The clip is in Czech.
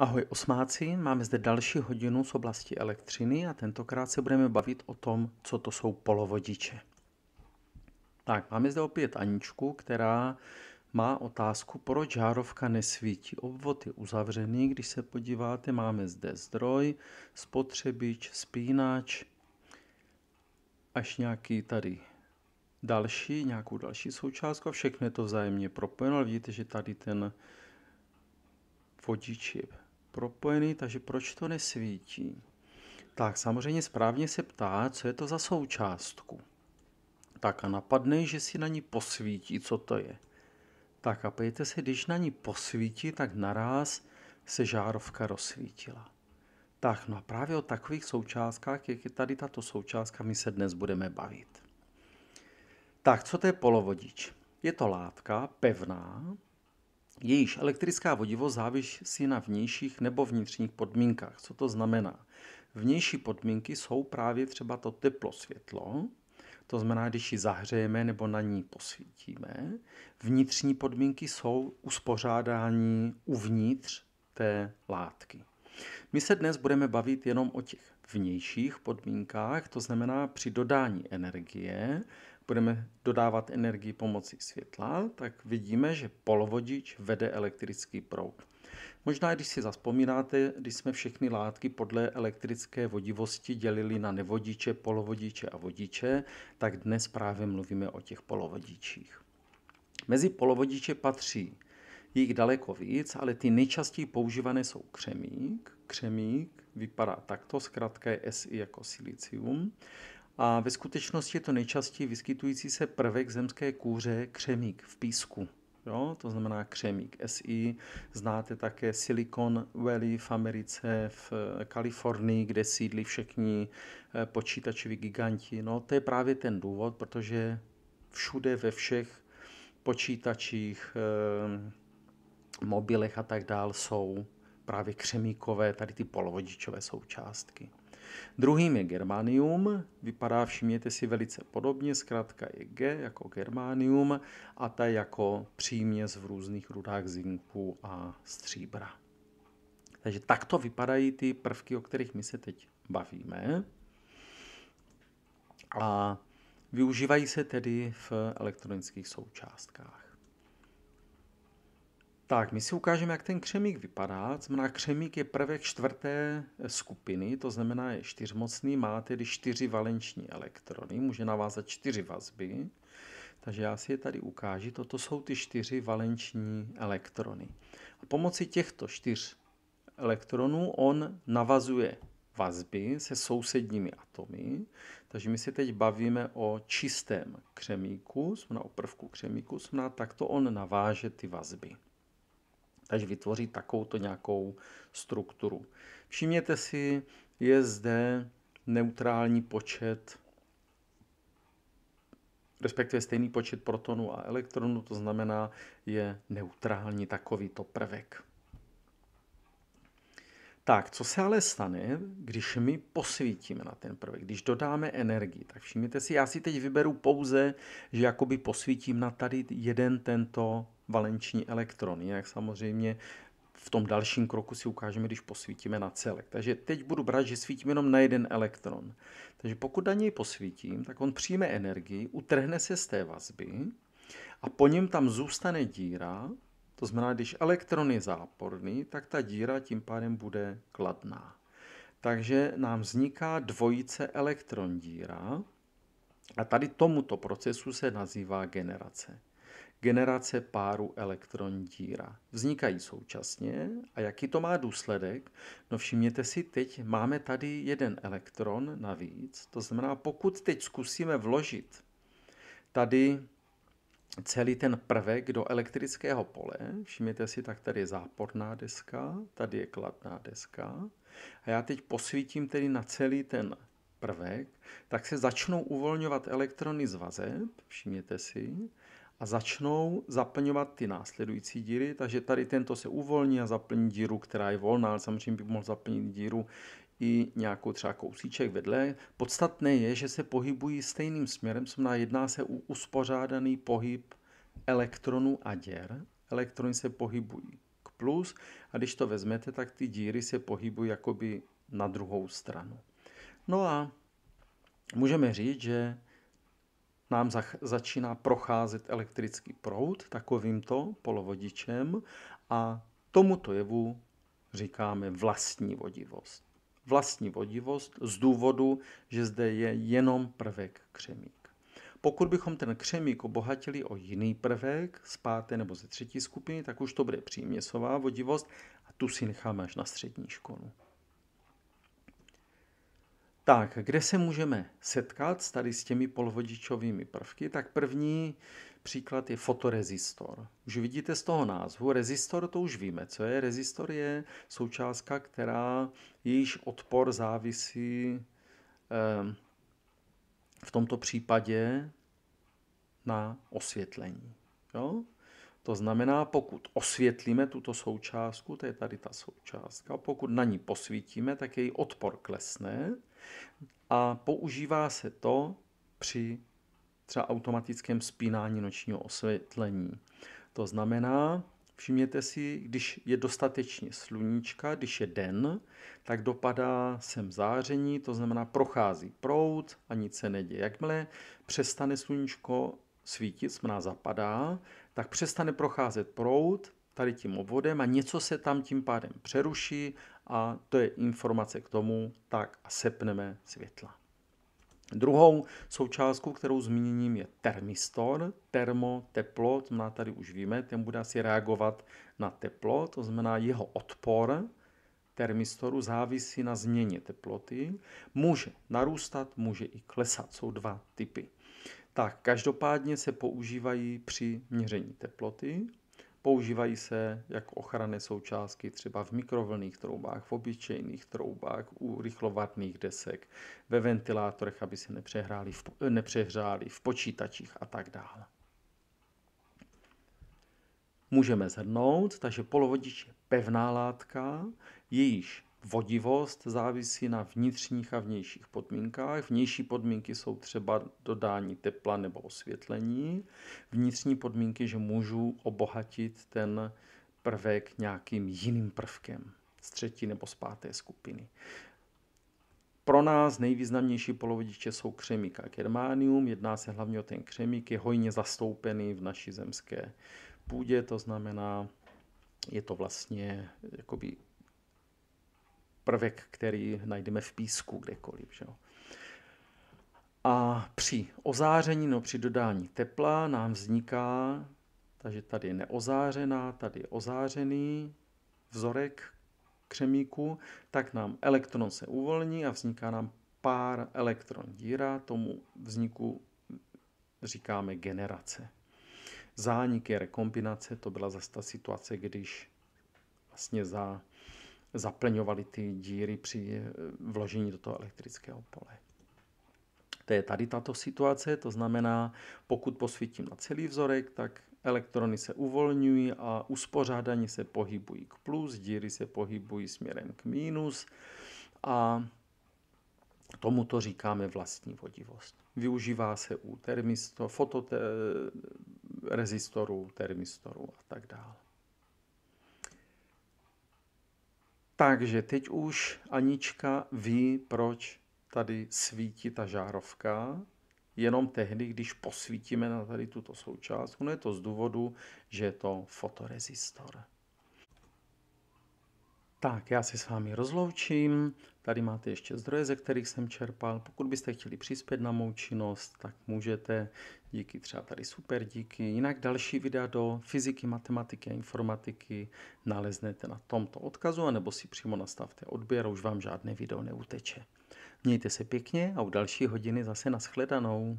Ahoj osmáci, máme zde další hodinu z oblasti elektřiny a tentokrát se budeme bavit o tom, co to jsou polovodiče. Tak, máme zde opět Aničku, která má otázku, proč žárovka nesvítí. Obvod je uzavřený, když se podíváte, máme zde zdroj, spotřebič, spínač, až nějaký tady další, nějakou další součástku a všechno je to vzájemně propojeno, ale vidíte, že tady ten vodič je propojený, takže proč to nesvítí? Tak samozřejmě správně se ptá, co je to za součástku. Tak a napadne, že si na ní posvítí, co to je. Tak a pojďte se, když na ní posvítí, tak naraz se žárovka rozsvítila. Tak no a právě o takových součástkách, jak je tady tato součástka, my se dnes budeme bavit. Tak co to je polovodič? Je to látka pevná, Jejíž elektrická vodivost závisí na vnějších nebo vnitřních podmínkách. Co to znamená? Vnější podmínky jsou právě třeba to teplo světlo, to znamená, když ji zahřejeme nebo na ní posvítíme. Vnitřní podmínky jsou uspořádání uvnitř té látky. My se dnes budeme bavit jenom o těch vnějších podmínkách, to znamená při dodání energie budeme dodávat energii pomocí světla, tak vidíme, že polovodič vede elektrický proud. Možná, když si zaspomínáte, když jsme všechny látky podle elektrické vodivosti dělili na nevodiče, polovodiče a vodiče, tak dnes právě mluvíme o těch polovodičích. Mezi polovodiče patří jich daleko víc, ale ty nejčastěji používané jsou křemík. Křemík vypadá takto, zkrátka je SI jako silicium a ve skutečnosti je to nejčastěji vyskytující se prvek zemské kůře křemík v písku. Jo? To znamená křemík. SI znáte také Silicon Valley v Americe, v eh, Kalifornii, kde sídlí všichni eh, počítačoví giganti. No, to je právě ten důvod, protože všude ve všech počítačích, eh, mobilech a tak dál jsou právě křemíkové, tady ty polovodičové součástky. Druhým je germanium, vypadá, všimněte si, velice podobně, zkrátka je G jako germanium a ta jako příměs v různých rudách zinku a stříbra. Takže takto vypadají ty prvky, o kterých my se teď bavíme. A využívají se tedy v elektronických součástkách. Tak, my si ukážeme, jak ten křemík vypadá. znamená, křemík je prvek čtvrté eh, skupiny, to znamená je čtyřmocný, má tedy čtyři valenční elektrony, může navázat čtyři vazby. Takže já si je tady ukážu. Toto jsou ty čtyři valenční elektrony. A pomocí těchto čtyř elektronů on navazuje vazby se sousedními atomy. Takže my se teď bavíme o čistém křemíku, jsme na prvku křemíku, jsme na, takto on naváže ty vazby takže vytvoří takovouto nějakou strukturu. Všimněte si, je zde neutrální počet, respektive stejný počet protonů a elektronů, to znamená, je neutrální takovýto prvek. Tak, co se ale stane, když my posvítíme na ten prvek, když dodáme energii? Tak všimněte si, já si teď vyberu pouze, že jakoby posvítím na tady jeden tento valenční elektrony, jak samozřejmě v tom dalším kroku si ukážeme, když posvítíme na celek. Takže teď budu brát, že svítím jenom na jeden elektron. Takže pokud na něj posvítím, tak on přijme energii, utrhne se z té vazby a po něm tam zůstane díra, to znamená, když elektron je záporný, tak ta díra tím pádem bude kladná. Takže nám vzniká dvojice elektron díra a tady tomuto procesu se nazývá generace generace páru elektron díra. Vznikají současně a jaký to má důsledek? No všimněte si, teď máme tady jeden elektron navíc, to znamená, pokud teď zkusíme vložit tady celý ten prvek do elektrického pole, všimněte si, tak tady je záporná deska, tady je kladná deska a já teď posvítím tedy na celý ten prvek, tak se začnou uvolňovat elektrony z vazeb, všimněte si, a začnou zaplňovat ty následující díry, takže tady tento se uvolní a zaplní díru, která je volná, ale samozřejmě by mohl zaplnit díru i nějakou třeba kousíček vedle. Podstatné je, že se pohybují stejným směrem, znamená jedná se o uspořádaný pohyb elektronů a děr. Elektrony se pohybují k plus a když to vezmete, tak ty díry se pohybují jakoby na druhou stranu. No a můžeme říct, že nám zach- začíná procházet elektrický proud takovýmto polovodičem a tomuto jevu říkáme vlastní vodivost. Vlastní vodivost z důvodu, že zde je jenom prvek křemík. Pokud bychom ten křemík obohatili o jiný prvek z páté nebo ze třetí skupiny, tak už to bude příměsová vodivost a tu si necháme až na střední školu. Tak, kde se můžeme setkat s tady s těmi polovodičovými prvky? Tak první příklad je fotorezistor. Už vidíte z toho názvu, rezistor to už víme, co je. Rezistor je součástka, která jejíž odpor závisí ehm, v tomto případě na osvětlení. Jo? To znamená, pokud osvětlíme tuto součástku, to je tady ta součástka, pokud na ní posvítíme, tak její odpor klesne a používá se to při třeba automatickém spínání nočního osvětlení. To znamená, všimněte si, když je dostatečně sluníčka, když je den, tak dopadá sem záření, to znamená prochází prout a nic se neděje. Jakmile přestane sluníčko svítit, smná zapadá, tak přestane procházet prout tady tím obvodem a něco se tam tím pádem přeruší a to je informace k tomu, tak a sepneme světla. Druhou součástkou, kterou zmíním, je termistor, termo, teplo, to znamená tady už víme, ten bude asi reagovat na teplo, to znamená jeho odpor termistoru závisí na změně teploty, může narůstat, může i klesat, jsou dva typy. Tak každopádně se používají při měření teploty Používají se jako ochranné součástky třeba v mikrovlných troubách, v obyčejných troubách, u rychlovatných desek, ve ventilátorech, aby se nepřehráli, v, nepřehřáli, v počítačích a tak dále. Můžeme zhrnout, takže polovodič je pevná látka, jejíž Vodivost závisí na vnitřních a vnějších podmínkách. Vnější podmínky jsou třeba dodání tepla nebo osvětlení. Vnitřní podmínky, že můžu obohatit ten prvek nějakým jiným prvkem z třetí nebo z páté skupiny. Pro nás nejvýznamnější polovodiče jsou křemík a germánium. Jedná se hlavně o ten křemík, je hojně zastoupený v naší zemské půdě, to znamená, je to vlastně jakoby prvek, který najdeme v písku kdekoliv. Že jo? A při ozáření, no při dodání tepla nám vzniká, takže tady je neozářená, tady je ozářený vzorek křemíku, tak nám elektron se uvolní a vzniká nám pár elektron díra, tomu vzniku říkáme generace. Zánik je rekombinace, to byla zase ta situace, když vlastně za zaplňovaly ty díry při eh, vložení do toho elektrického pole. To je tady tato situace, to znamená, pokud posvítím na celý vzorek, tak elektrony se uvolňují a uspořádaně se pohybují k plus, díry se pohybují směrem k minus a tomuto říkáme vlastní vodivost. Využívá se u termisto, fotote, termistoru termistorů a tak dále. Takže teď už Anička ví, proč tady svítí ta žárovka, jenom tehdy, když posvítíme na tady tuto součást. Ono je to z důvodu, že je to fotoresistor. Tak, já se s vámi rozloučím. Tady máte ještě zdroje, ze kterých jsem čerpal. Pokud byste chtěli přispět na mou činnost, tak můžete. Díky třeba tady super, díky. Jinak další videa do fyziky, matematiky a informatiky naleznete na tomto odkazu, anebo si přímo nastavte odběr, už vám žádné video neuteče. Mějte se pěkně a u další hodiny zase naschledanou.